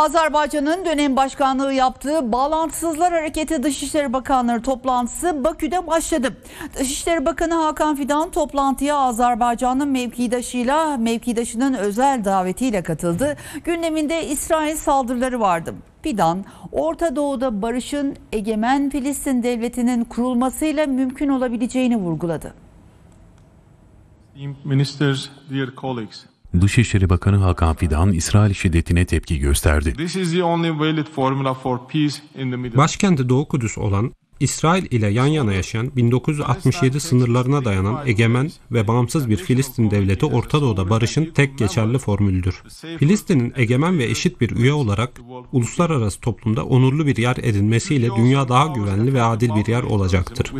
Azerbaycan'ın dönem başkanlığı yaptığı Bağlantısızlar Hareketi Dışişleri Bakanları toplantısı Bakü'de başladı. Dışişleri Bakanı Hakan Fidan toplantıya Azerbaycan'ın mevkidaşıyla mevkidaşının özel davetiyle katıldı. Gündeminde İsrail saldırıları vardı. Fidan, Orta Doğu'da barışın egemen Filistin devletinin kurulmasıyla mümkün olabileceğini vurguladı. Ministers, dear colleagues, Dışişleri Bakanı Hakan Fidan İsrail şiddetine tepki gösterdi. Başkenti Doğu Kudüs olan İsrail ile yan yana yaşayan 1967 sınırlarına dayanan egemen ve bağımsız bir Filistin devleti Orta Doğu'da barışın tek geçerli formülüdür. Filistin'in egemen ve eşit bir üye olarak uluslararası toplumda onurlu bir yer edinmesiyle dünya daha güvenli ve adil bir yer olacaktır.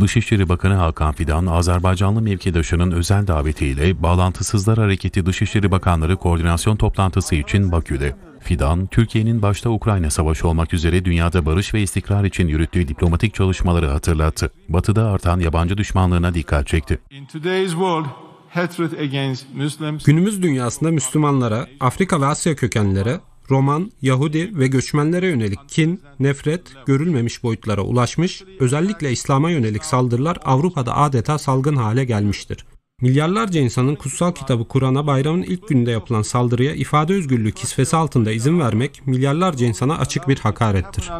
Dışişleri Bakanı Hakan Fidan, Azerbaycanlı mevkidaşının özel davetiyle Bağlantısızlar Hareketi Dışişleri Bakanları Koordinasyon Toplantısı için Bakü'de. Fidan, Türkiye'nin başta Ukrayna Savaşı olmak üzere dünyada barış ve istikrar için yürüttüğü diplomatik çalışmaları hatırlattı. Batı'da artan yabancı düşmanlığına dikkat çekti. Günümüz dünyasında Müslümanlara, Afrika ve Asya kökenlere, Roman, Yahudi ve göçmenlere yönelik kin, nefret görülmemiş boyutlara ulaşmış, özellikle İslam'a yönelik saldırılar Avrupa'da adeta salgın hale gelmiştir. Milyarlarca insanın kutsal kitabı Kur'an'a bayramın ilk gününde yapılan saldırıya ifade özgürlüğü kisvesi altında izin vermek milyarlarca insana açık bir hakarettir.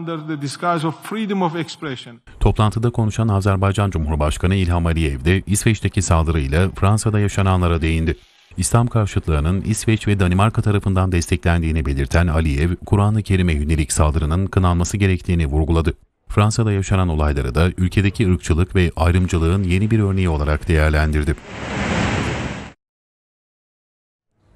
Toplantıda konuşan Azerbaycan Cumhurbaşkanı İlham Aliyev de İsveç'teki saldırıyla Fransa'da yaşananlara değindi. İslam karşıtlığının İsveç ve Danimarka tarafından desteklendiğini belirten Aliyev, Kur'an-ı Kerim'e yönelik saldırının kınanması gerektiğini vurguladı. Fransa'da yaşanan olayları da ülkedeki ırkçılık ve ayrımcılığın yeni bir örneği olarak değerlendirdi.